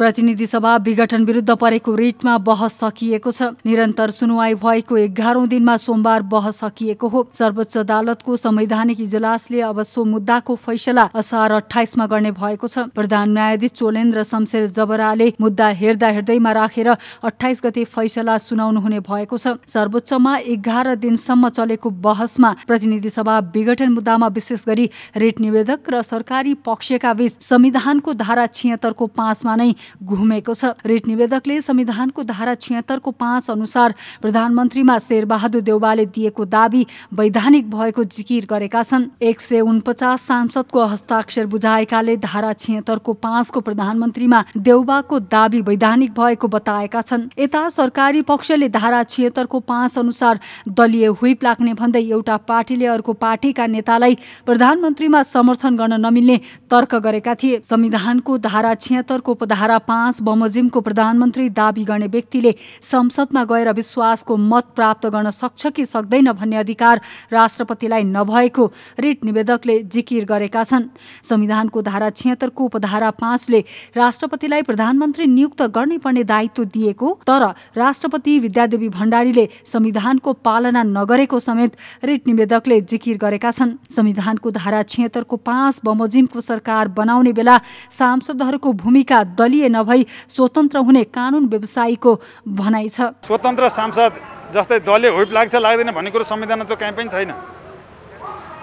प्रतिनिधि सभा विघटन विरुद्ध परेको रिटमा बहस सकिएको छ निरन्तर सुनवाई भएको एघारौं दिनमा सोमबार बहस सकिएको हो सर्वोच्च अदालतको संवैधानिक इजलासले अब सो मुद्दाको फैसला असार अठाइसमा गर्ने भएको छ प्रधान न्यायाधीश चोलेन्द्र शमशेर जबराले मुद्दा हेर्दा हेर्दैमा राखेर अठाइस गते फैसला सुनाउनु हुने भएको छ सर्वोच्चमा एघार दिनसम्म चलेको बहसमा प्रतिनिधि सभा विघटन मुद्दामा विशेष गरी रिट निवेदक र सरकारी पक्षका बीच संविधानको धारा छिहत्तरको पाँचमा नै घुमेको छ रिट निवेदकले संविधानको धारा छिहत्तरको पाँच अनुसार प्रधानमन्त्रीमा शेरबहादुर देउवाले दिएको दावी वैधानिक भएको जिकिर गरेका छन् एक सय उनपचास सांसदको हस्ताक्षर बुझाएकाले धारा छिहत्तरको पाँचको प्रधानमन्त्रीमा देउबाको दावी वैधानिक भएको बताएका छन् यता सरकारी पक्षले धारा छिहत्तरको पाँच अनुसार दलीय हुइप लाग्ने भन्दै एउटा पार्टीले अर्को पार्टीका नेतालाई प्रधानमन्त्रीमा समर्थन गर्न नमिल्ने तर्क गरेका थिए संविधानको धारा छिहत्तरको उपधारा पाँच बमोजिमको प्रधानमन्त्री दावी गर्ने व्यक्तिले संसदमा गएर विश्वासको मत प्राप्त गर्न सक्छ कि सक्दैन भन्ने अधिकार राष्ट्रपतिलाई नभएको रिट निवेदकले जिकिर गरेका छन् संविधानको धारा छिहत्तरको उपधारा पाँचले राष्ट्रपतिलाई प्रधानमन्त्री नियुक्त गर्नै पर्ने दायित्व दिएको तर राष्ट्रपति विद्यादेवी भण्डारीले संविधानको पालना नगरेको समेत रिट निवेदकले जिकिर गरेका छन् संविधानको धारा छिहत्तरको पाँच बमोजिमको सरकार बनाउने बेला सांसदहरूको भूमिका दलीय नभई स्वतन्त्र हुने कानुन व्यवसायीको भनाइ छ स्वतन्त्र सांसद जस्तै दलले होइप लाग्छ लाग्दैन भन्ने कुरो संविधानमा त कहीँ पनि छैन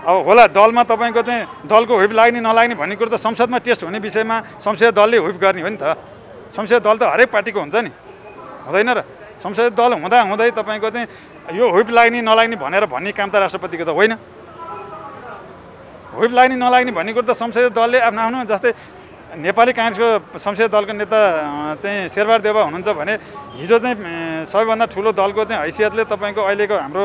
अब होला दलमा तपाईँको चाहिँ दलको होइप लाग्ने नलाग्ने भन्ने कुरो त संसदमा टेस्ट हुने विषयमा संसदीय दलले होइप गर्ने हो नि त संसदीय दल त हरेक पार्टीको हुन्छ नि हुँदैन र संसदीय दल हुँदा हुँदै तपाईँको चाहिँ यो होइप लाग्ने नलाग्ने भनेर भन्ने काम त राष्ट्रपतिको त होइन होइप लाग्ने नलाग्ने भन्ने कुरो त संसदीय दलले आफ्नो आफ्नो जस्तै नेपाली काङ्ग्रेसको संसदीय दलको नेता चाहिँ शेरबार देवा हुनुहुन्छ भने हिजो चाहिँ सबैभन्दा ठुलो दलको चाहिँ हैसियतले तपाईँको अहिलेको हाम्रो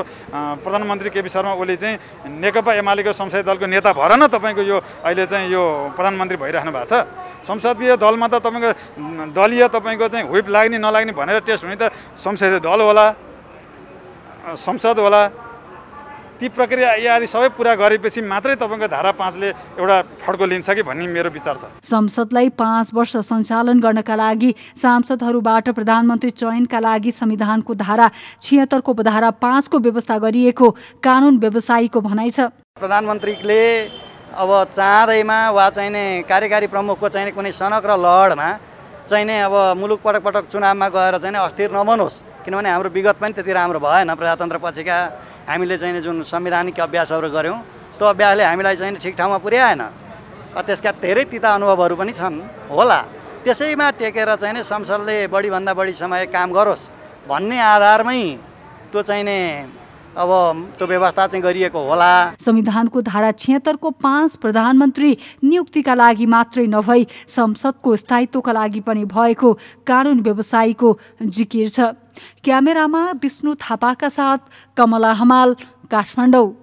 प्रधानमन्त्री केपी शर्मा ओली चाहिँ नेकपा एमालेको संसदीय दलको नेता भएर न तपाईँको यो अहिले चाहिँ यो प्रधानमन्त्री भइराख्नु भएको छ संसदीय दलमा त तपाईँको दलीय तपाईँको चाहिँ हुप लाग्ने नलाग्ने भनेर टेस्ट हुने त संसदीय दल होला संसद होला ती प्रक्रिया यदि सबै पुरा गरेपछि मात्रै तपाईँको धारा पाँचले एउटा फड्को लिन्छ कि भन्ने मेरो विचार छ संसदलाई पाँच वर्ष सञ्चालन गर्नका लागि सांसदहरूबाट प्रधानमन्त्री चयनका लागि संविधानको धारा छिहत्तरको धारा पाँचको व्यवस्था गरिएको कानुन व्यवसायीको भनाइ छ प्रधानमन्त्रीले अब चाँदैमा वा चाहिने कार्यकारी प्रमुखको चाहिने कुनै सनक र लहरमा चाहिने अब मुलुक पटक पटक चुनावमा गएर चाहिँ अस्थिर नबनोस् किनभने हाम्रो विगत पनि त्यति राम्रो भएन प्रजातन्त्र पछिका हामीले चाहिँ जुन संवैधानिक अभ्यासहरू गऱ्यौँ त्यो अभ्यासले हामीलाई चाहिँ ठिक ठाउँमा पुर्याएन त्यसका धेरै तिता अनुभवहरू पनि छन् होला त्यसैमा टेकेर चाहिँ संसदले बढीभन्दा बढी समय काम गरोस् भन्ने आधारमै त्यो चाहिँ अब त्यो व्यवस्था चाहिँ गरिएको होला संविधानको धारा छिहत्तरको पाँच प्रधानमन्त्री नियुक्तिका लागि मात्रै नभई संसदको स्थायित्वका लागि पनि भएको कानुन व्यवसायीको जिकिर छ क्यामेरामा विष्णु थापाका साथ कमला हमाल काठमाडौँ